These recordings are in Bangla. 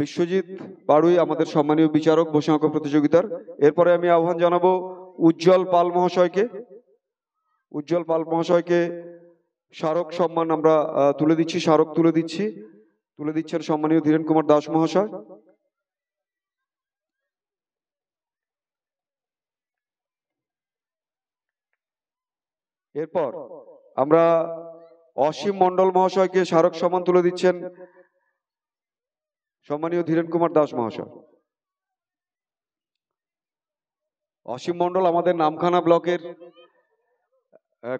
বিশ্বজিৎ বাড়ুই আমাদের সম্মানীয় বিচারক বৈশাখ প্রতিযোগিতার এরপরে আমি আহ্বান জানাবো উজ্জ্বল পাল মহাশয়কে উজ্জ্বল পাল মহাশয়কে স্মারক সম্মান আমরা তুলে দিচ্ছি স্মারক তুলে দিচ্ছি তুলে দিচ্ছেন সম্মানীয় ধীরেন কুমার দাস মহাশয় এরপর আমরা অসীম মন্ডল মহাশয়কে স্মারক সম্মান তুলে দিচ্ছেন সম্মানীয় ধীরেন কুমার দাস মহাশয় অসীম মন্ডল আমাদের নামখানা ব্লকের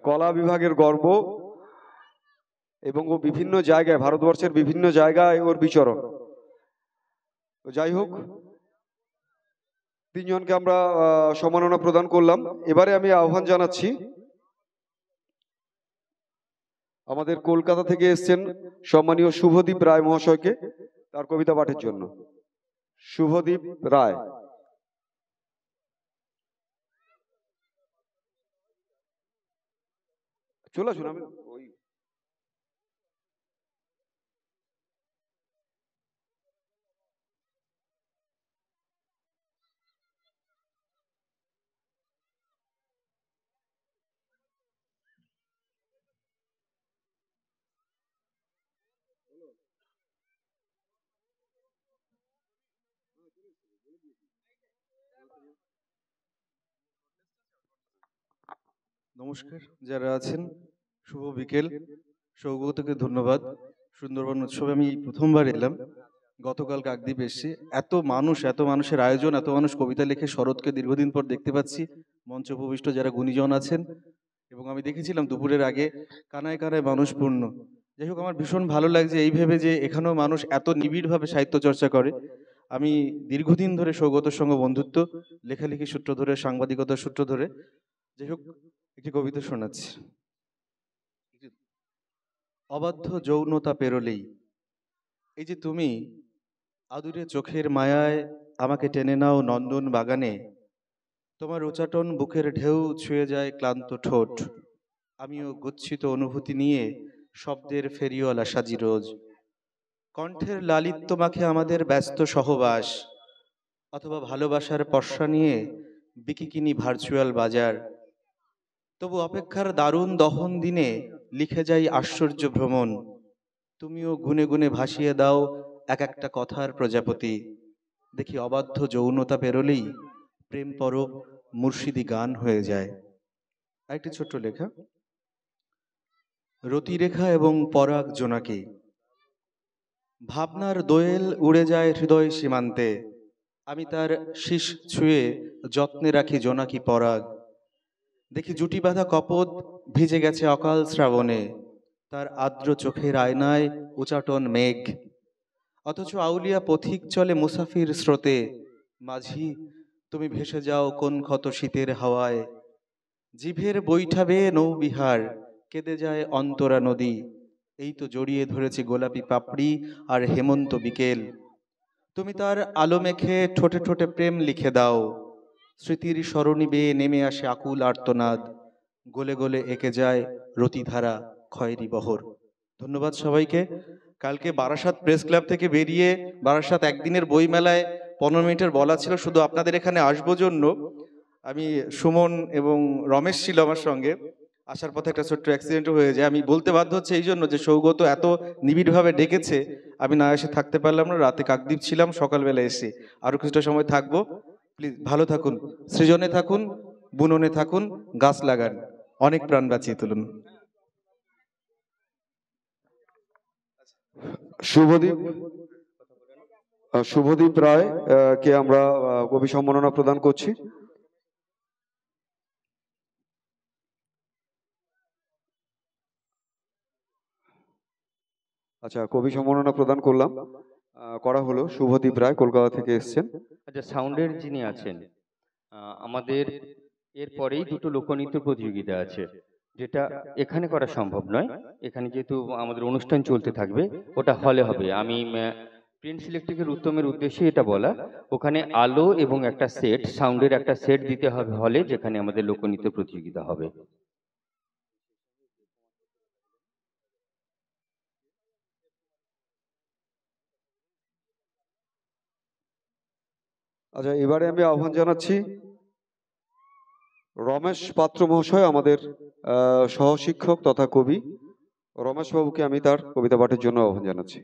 কলা বিভাগের গর্ব এবং ও বিভিন্ন জায়গায় ভারতবর্ষের বিভিন্ন জায়গায় ওর বিচরণ তো যাই হোক তিনজনকে আমরা সম্মাননা প্রদান করলাম এবারে আমি আহ্বান জানাচ্ছি আমাদের কলকাতা থেকে এসছেন সম্মানীয় শুভদীপ রায় মহাশয়কে তার কবিতা পাঠের জন্য শুভদীপ রায় চলে আসুন আমি নমস্কার যারা আছেন শুভ বিকেল সৌগতকে ধন্যবাদ সুন্দরবন উৎসবে আমি প্রথমবার এলাম গতকাল কাকদ্বীপ এসছি এত মানুষ এত মানুষের আয়োজন এত মানুষ কবিতা লেখে শরৎকে দীর্ঘদিন পর দেখতে পাচ্ছি মঞ্চ উপবিষ্ট যারা গুণীজন আছেন এবং আমি দেখেছিলাম দুপুরের আগে কানায় কানায় মানুষ পূর্ণ যাই হোক আমার ভীষণ ভালো লাগছে এই ভেবে যে এখানেও মানুষ এত নিবিড়ভাবে সাহিত্য চর্চা করে আমি দীর্ঘদিন ধরে সৌগতর সঙ্গে বন্ধুত্ব লেখালেখি সূত্র ধরে সাংবাদিকতার সূত্র ধরে যাই হোক একটি কবিতা শোনাচ্ছি অবাধ্য যৌনতা পেরোলেই এই যে তুমি আদুরে চোখের মায়ায় আমাকে টেনে নাও নন্দন বাগানে তোমার উচাটন বুকের ঢেউ ছুঁয়ে যায় ক্লান্ত ঠোঁট আমিও গচ্ছিত অনুভূতি নিয়ে শব্দের ফেরিওয়ালা সাজি রোজ কণ্ঠের লালিত্য মাখে আমাদের ব্যস্ত সহবাস অথবা ভালোবাসার পশ্চা নিয়ে বিকিকিনি ভার্চুয়াল বাজার তবু অপেক্ষার দারুণ দহন দিনে লিখে যাই আশ্চর্য ভ্রমণ তুমিও গুনে গুনে ভাসিয়ে দাও এক একটা কথার প্রজাপতি দেখি অবাধ্য যৌনতা পেরোলেই প্রেম পরব মুর্শিদি গান হয়ে যায় আরেকটি ছোট্ট লেখা রতিরেখা এবং পরাগ জোনাকি ভাবনার দোয়েল উড়ে যায় হৃদয় সীমান্তে আমি তার শীষ ছুঁয়ে যত্নে রাখি জোনাকি পরাগ দেখি জুটি বাঁধা কপত ভিজে গেছে অকাল শ্রাবণে তার আদ্র চোখের আয়নায় উচাটন মেঘ অথচ আউলিয়া পথিক চলে মুসাফির স্রোতে মাঝি তুমি ভেসে যাও কোন ক্ষত শীতের হাওয়ায় জিভের বৈঠাবে নৌবিহার কেঁদে যায় অন্তরা নদী এই তো জড়িয়ে ধরেছে গোলাপি পাপড়ি আর হেমন্ত বিকেল তুমি তার আলো মেখে ঠোঁটে ঠোঁটে প্রেম লিখে দাও স্মৃতির স্মরণী বেয়ে নেমে আসে আকুল আর্তনাদ গলে গলে এঁকে যায় রতিধারা খয়েরি বহর ধন্যবাদ সবাইকে কালকে বারাসাত প্রেস ক্লাব থেকে বেরিয়ে বারাসাত একদিনের বইমেলায় পনেরো মিনিটের বলা ছিল শুধু আপনাদের এখানে আসবো জন্য আমি সুমন এবং রমেশ ছিল আমার সঙ্গে আসার পথে একটা ছোট্ট অ্যাক্সিডেন্ট হয়ে যায় আমি বলতে বাধ্য হচ্ছে এই জন্য যে সৌগত এত নিবিড়ভাবে ডেকেছে আমি না এসে থাকতে পারলাম না রাতে কাকদ্বীপ ছিলাম সকালবেলা এসে আরও কিছুটা সময় থাকবো প্লিজ ভালো থাকুন সৃজনে থাকুন বুননে থাকুন গাছ লাগান অনেক প্রাণ বাঁচিয়ে তুলুন শুভদীপ শুভদীপ রায় কে আমরা কবি সম্মাননা প্রদান করছি আচ্ছা কবি সম্মাননা প্রদান করলাম করা হলো শুভদীপ রায় কলকাতা থেকে এসছেন আচ্ছা সাউন্ডের যিনি আছেন আমাদের এরপরেই দুটো লোকনৃত্য প্রতিযোগিতা আছে যেটা এখানে করা সম্ভব নয় এখানে যেহেতু আমাদের অনুষ্ঠান চলতে থাকবে ওটা হলে হবে আমি প্রিন্ট ইলেকট্রিকের উত্তমের উদ্দেশ্যে এটা বলা ওখানে আলো এবং একটা সেট সাউন্ডের একটা সেট দিতে হবে হলে যেখানে আমাদের লোকনৃত্য প্রতিযোগিতা হবে আচ্ছা এবারে আমি আহ্বান জানাচ্ছি রমেশ পাত্র মহাশয় আমাদের সহশিক্ষক তথা কবি বাবুকে আমি তার কবিতা পাঠের জন্য আহ্বান জানাচ্ছি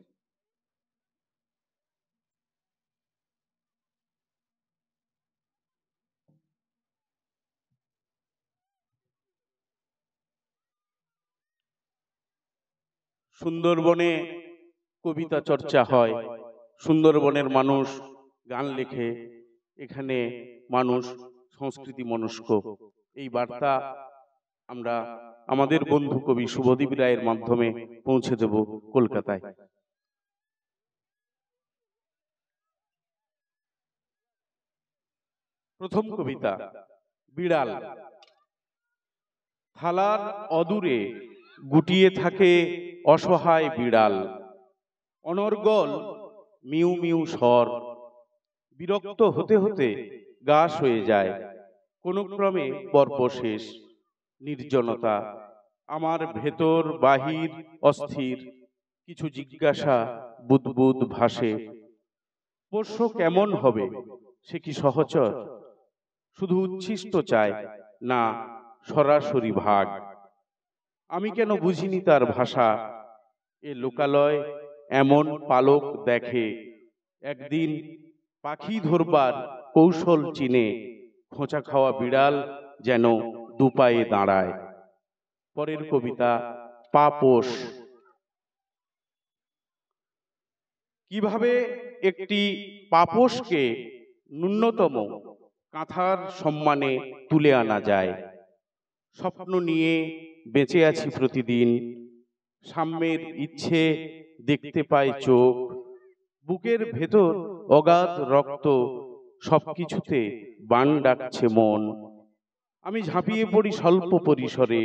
সুন্দরবনে কবিতা চর্চা হয় সুন্দরবনের মানুষ গান লেখে এখানে মানুষ সংস্কৃতি মনস্ক এই বার্তা আমরা আমাদের বন্ধু কবি শুভদীপ রায়ের মাধ্যমে পৌঁছে দেব কলকাতায় প্রথম কবিতা বিড়াল থালার অদূরে গুটিয়ে থাকে অসহায় বিড়াল অনর্গল মিউ মিউ স্বর বিরক্ত হতে হতে গাস হয়ে যায় কোনো ক্রমে পর্ব শেষ নির্জনতা আমার ভেতর বাহির অস্থির কিছু জিজ্ঞাসা বুদবুদ ভাসে পোষ্য কেমন হবে সে কি সহচর শুধু উচ্ছিষ্ট চায় না সরাসরি ভাগ আমি কেন বুঝিনি তার ভাষা এ লোকালয় এমন পালক দেখে একদিন পাখি ধরবার কৌশল চিনে খোঁচা খাওয়া বিড়াল যেন দুপায়ে দাঁড়ায় পরের কবিতা পাপোষ কিভাবে একটি পাপোষকে ন্যূনতম কাঁথার সম্মানে তুলে আনা যায় স্বপ্ন নিয়ে বেঁচে আছি প্রতিদিন সাম্যের ইচ্ছে দেখতে পায় চোখ বুকের ভেতর অগাধ রক্ত সবকিছুতে বান ডাকছে মন আমি ঝাঁপিয়ে পড়ি স্বল্প পরিসরে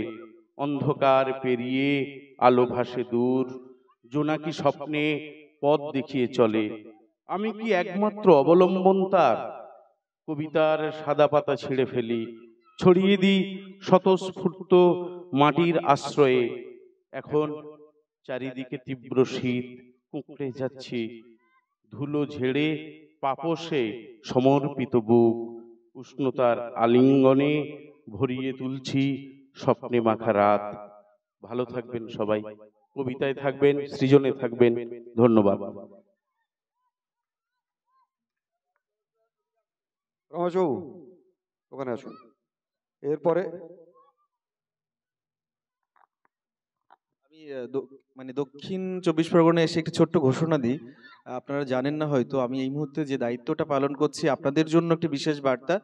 অন্ধকার পেরিয়ে আলো ভাসে দূর জোনাকি স্বপ্নে পথ দেখিয়ে চলে আমি কি একমাত্র অবলম্বন তার কবিতার সাদা পাতা ছিঁড়ে ফেলি ছড়িয়ে দিই স্বতঃস্ফূর্ত মাটির আশ্রয়ে এখন চারিদিকে তীব্র শীত কুঁকড়ে যাচ্ছি ধুলো ঝেড়ে পাপসে সমর্পিত বুক উষ্ণতার আলিঙ্গনে ভরিয়ে তুলছি স্বপ্নে মাখা রাত ভালো থাকবেন সবাই কবিতায় থাকবেন সৃজনে থাকবেন ধন্যবাদ রমাচৌ ওখানে আসুন এরপরে আমি মানে দক্ষিণ চব্বিশ পরগনায় এসে একটি ছোট্ট ঘোষণা দিই আপনারা জানেন না হয়তো আমি এই মুহূর্তে যে দায়িত্বটা পালন করছি আপনাদের জন্য একটি বিশেষ বার্তা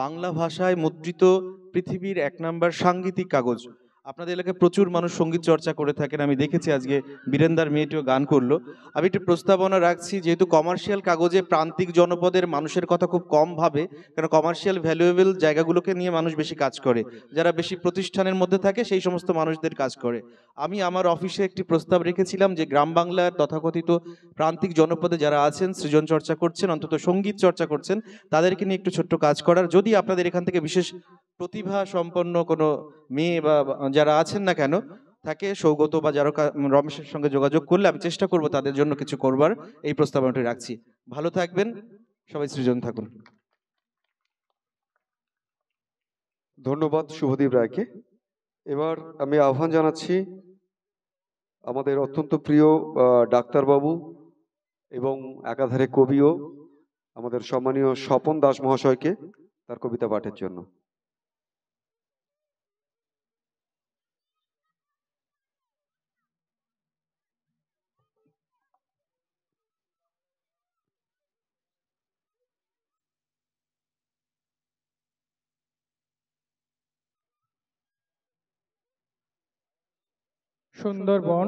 বাংলা ভাষায় মুদ্রিত পৃথিবীর এক নম্বর সাংগীতিক কাগজ আপনাদের এলাকায় প্রচুর মানুষ সঙ্গীত চর্চা করে থাকেন আমি দেখেছি আজকে বীরেন্দার মেয়েটিও গান করলো আমি একটু প্রস্তাবনা রাখছি যেহেতু কমার্শিয়াল কাগজে প্রান্তিক জনপদের মানুষের কথা খুব কম ভাবে কারণ কমার্শিয়াল ভ্যালুয়েবল জায়গাগুলোকে নিয়ে মানুষ বেশি কাজ করে যারা বেশি প্রতিষ্ঠানের মধ্যে থাকে সেই সমস্ত মানুষদের কাজ করে আমি আমার অফিসে একটি প্রস্তাব রেখেছিলাম যে গ্রাম বাংলার তথাকথিত প্রান্তিক জনপদে যারা আছেন সৃজন চর্চা করছেন অন্তত সঙ্গীত চর্চা করছেন তাদেরকে নিয়ে একটু ছোট্ট কাজ করার যদি আপনাদের এখান থেকে বিশেষ প্রতিভা সম্পন্ন কোনো মেয়ে বা যারা আছেন না কেন থাকে সৌগত বা যারা রমেশের সঙ্গে যোগাযোগ করলে আমি চেষ্টা করব তাদের জন্য কিছু করবার এই প্রস্তাবনাটি রাখছি ভালো থাকবেন সবাই সৃজন থাকুন ধন্যবাদ শুভদীপ রায়কে এবার আমি আহ্বান জানাচ্ছি আমাদের অত্যন্ত প্রিয় ডাক্তারবাবু এবং একাধারে কবিও আমাদের সম্মানীয় স্বপন দাস মহাশয়কে তার কবিতা পাঠের জন্য সুন্দরবন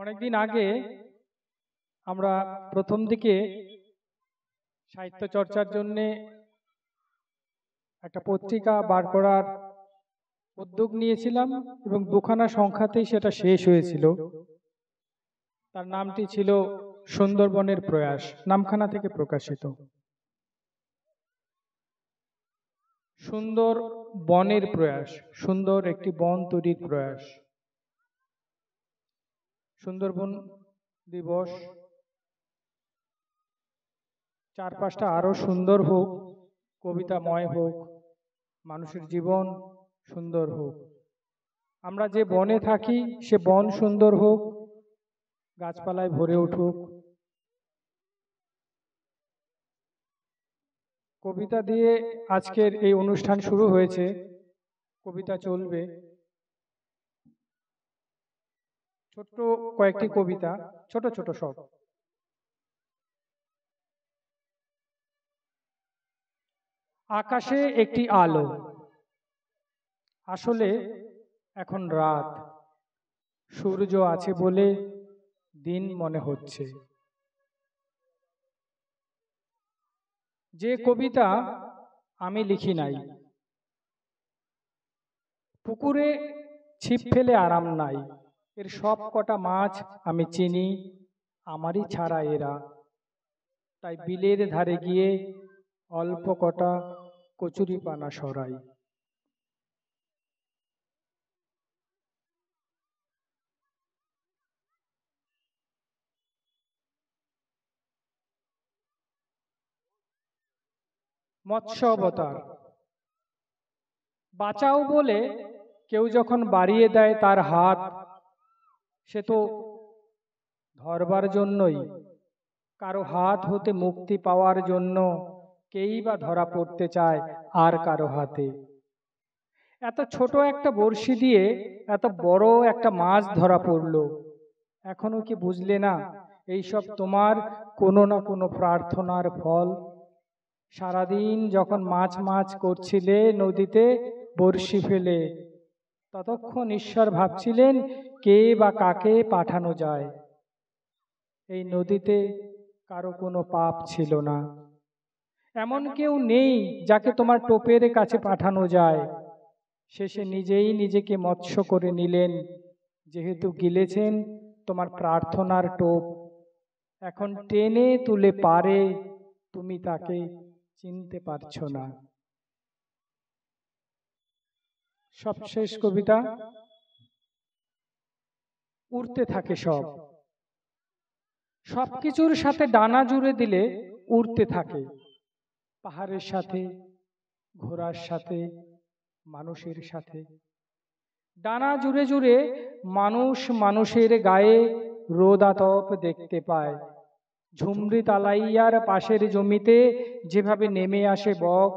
অনেকদিন আগে আমরা প্রথম দিকে সাহিত্য চর্চার জন্যে একটা পত্রিকা বার করার উদ্যোগ নিয়েছিলাম এবং দুখানা সংখ্যাতেই সেটা শেষ হয়েছিল তার নামটি ছিল সুন্দরবনের প্রয়াস নামখানা থেকে প্রকাশিত সুন্দর বনের প্রয়াস সুন্দর একটি বন তৈরির প্রয়াস সুন্দরবন দিবস চারপাশটা আরও সুন্দর হোক কবিতাময় হোক মানুষের জীবন সুন্দর হোক আমরা যে বনে থাকি সে বন সুন্দর হোক গাছপালায় ভরে উঠুক কবিতা দিয়ে আজকের এই অনুষ্ঠান শুরু হয়েছে কবিতা চলবে ছোট্ট কয়েকটি কবিতা ছোট ছোট সব আকাশে একটি আলো আসলে এখন রাত সূর্য আছে বলে দিন মনে হচ্ছে যে কবিতা আমি লিখি নাই পুকুরে ছিপ ফেলে আরাম নাই এর সব কটা মাছ আমি চিনি আমারই ছাড়া এরা তাই বিলের ধারে গিয়ে অল্প কটা কচুরি পানা সরাই মৎস্য অবতার বাঁচাও বলে কেউ যখন বাড়িয়ে দেয় তার হাত সে তো ধরবার জন্যই কারো হাত হতে মুক্তি পাওয়ার জন্য কেই বা ধরা পড়তে চায় আর কারো হাতে এত ছোট একটা বড়শি দিয়ে এত বড় একটা মাছ ধরা পড়ল এখনো কি বুঝলে না এইসব তোমার কোনো না কোনো প্রার্থনার ফল সারাদিন যখন মাছ মাছ করছিলে নদীতে বড়শি ফেলে ততক্ষণ ঈশ্বর ভাবছিলেন কে বা কাকে পাঠানো যায় এই নদীতে কারো কোনো পাপ ছিল না এমন কেউ নেই যাকে তোমার টোপের কাছে পাঠানো যায় শেষে নিজেই নিজেকে মৎস্য করে নিলেন যেহেতু গিলেছেন তোমার প্রার্থনার টোপ এখন টেনে তুলে পারে তুমি তাকে চিনতে পারছ না সবশেষ কবিতা উড়তে থাকে সব সবকিছুর সাথে ডানা জুড়ে দিলে উড়তে থাকে পাহাড়ের সাথে ঘোড়ার সাথে মানুষের সাথে ডানা জুড়ে জুড়ে মানুষ মানুষের গায়ে রোদাতপ দেখতে পায় ঝুমরি তালাইয়ার পাশের জমিতে যেভাবে নেমে আসে বক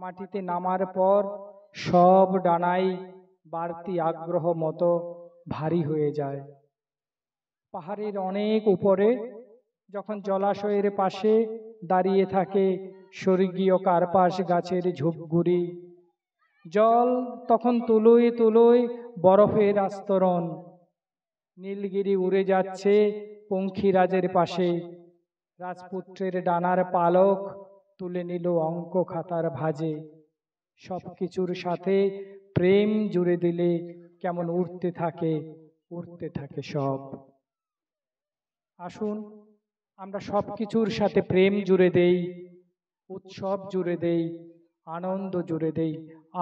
মাটিতে নামার পর সব ডানাই বাড়তি আগ্রহ মতো ভারী হয়ে যায় পাহাড়ের অনেক উপরে যখন জলাশয়ের পাশে দাঁড়িয়ে থাকে স্বর্গীয় কার্পাস গাছের ঝুপগুড়ি জল তখন তুলোয় তুলোয় বরফের আস্তরণ নীলগিরি উড়ে যাচ্ছে পঙ্খিরাজের পাশে রাজপুত্রের ডানার পালক তুলে নিল অঙ্ক খাতার ভাজে সব কিছুর সাথে প্রেম জুড়ে দিলে কেমন উড়তে থাকে উড়তে থাকে সব আসুন আমরা সব কিছুর সাথে প্রেম জুড়ে দেই উৎসব জুড়ে দেই আনন্দ জুড়ে দেই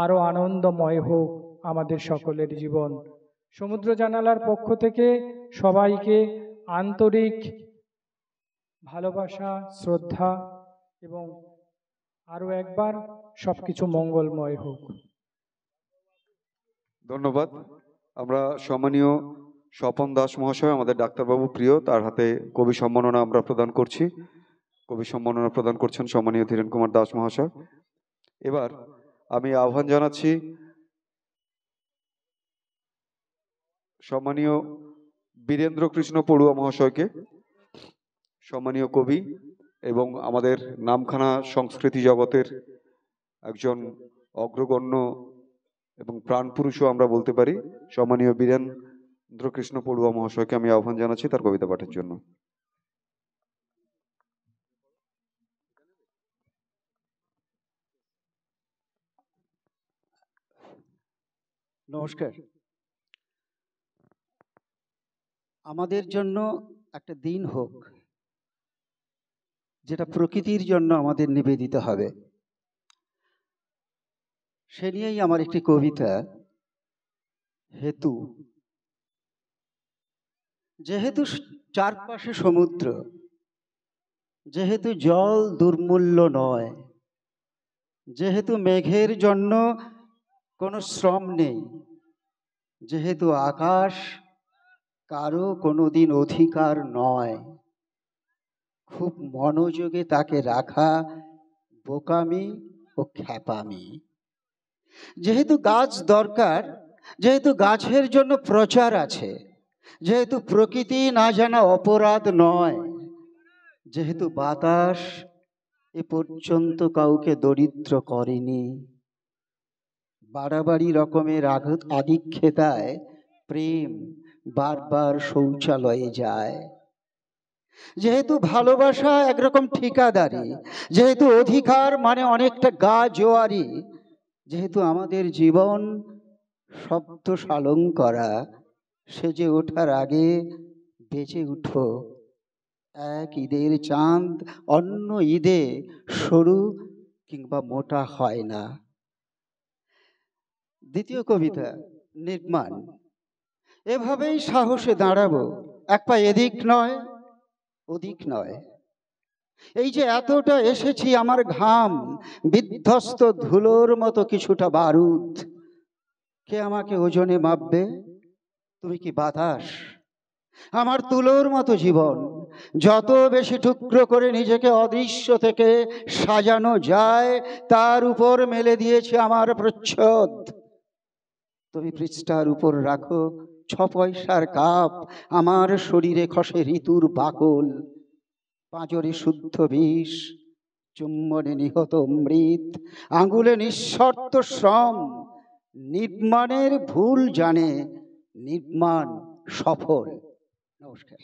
আরও আনন্দময় হোক আমাদের সকলের জীবন সমুদ্র জানালার পক্ষ থেকে সবাইকে আন্তরিক ভালোবাসা শ্রদ্ধা এবং আরও একবার সব কিছু মঙ্গলময় হোক ধন্যবাদ আমরা সম্মানীয় স্বপন দাস মহাশয় আমাদের ডাক্তারবাবু প্রিয় তার হাতে কবি সম্মাননা আমরা প্রদান করছি কবি সম্মাননা প্রদান করছেন সম্মানীয় ধীরেন কুমার দাস মহাশয় এবার আমি আহ্বান জানাচ্ছি সম্মানীয় বীরেন্দ্র কৃষ্ণ পড়ুয়া মহাশয়কে সম্মানীয় কবি এবং আমাদের নামখানা সংস্কৃতি জগতের একজন অগ্রগণ্য এবং প্রাণপুরুষও আমরা বলতে পারি সম্মানীয় বীরেন্দ্র কৃষ্ণ পড়ুয়া মহাশয়কে আমি আহ্বান জানাচ্ছি তার কবিতা পাঠের জন্য নমস্কার আমাদের জন্য একটা দিন হোক যেটা প্রকৃতির জন্য আমাদের নিবেদিত হবে সে নিয়েই আমার একটি কবিতা হেতু যেহেতু চারপাশে সমুদ্র যেহেতু জল দুর্মূল্য নয় যেহেতু মেঘের জন্য কোনো শ্রম নেই যেহেতু আকাশ কারো কোনো দিন অধিকার নয় খুব মনোযোগে তাকে রাখা বোকামি ও খ্যাপামি যেহেতু গাছ দরকার যেহেতু গাছের জন্য প্রচার আছে যেহেতু প্রকৃতি না জানা অপরাধ নয় যেহেতু বাতাস এ পর্যন্ত কাউকে দরিদ্র করেনি বাড়াবাড়ি রকমের আঘাত আধিক্ষেতায় প্রেম বারবার শৌচালয়ে যায় যেহেতু ভালোবাসা একরকম ঠিকাদারি যেহেতু অধিকার মানে অনেকটা গা জোয়ারি যেহেতু আমাদের জীবন শব্দ সালং করা সেজে ওঠার আগে বেঁচে উঠো এক ঈদের চাঁদ অন্য ঈদে সরু কিংবা মোটা হয় না দ্বিতীয় কবিতা নির্মাণ এভাবেই সাহসে দাঁড়াবো এক পা এদিক নয় ওদিক নয় এই যে এতটা এসেছি আমার ঘাম বিধ্বস্ত ধুলোর মতো কিছুটা বারুদ কে আমাকে ওজনে মাপবে তুমি কি বাতাস আমার তুলোর মতো জীবন যত বেশি টুকরো করে নিজেকে অদৃশ্য থেকে সাজানো যায় তার উপর মেলে দিয়েছে আমার প্রচ্ছদ তুমি পৃষ্ঠার উপর রাখো ছ পয়সার কাপ আমার শরীরে খসে ঋতুর বাকল পাঁজরে শুদ্ধ বিষ চুম্বনে নিহত মৃত আঙুলে নিঃশর্ত শ্রম নির্মাণের ভুল জানে নির্মাণ সফল নমস্কার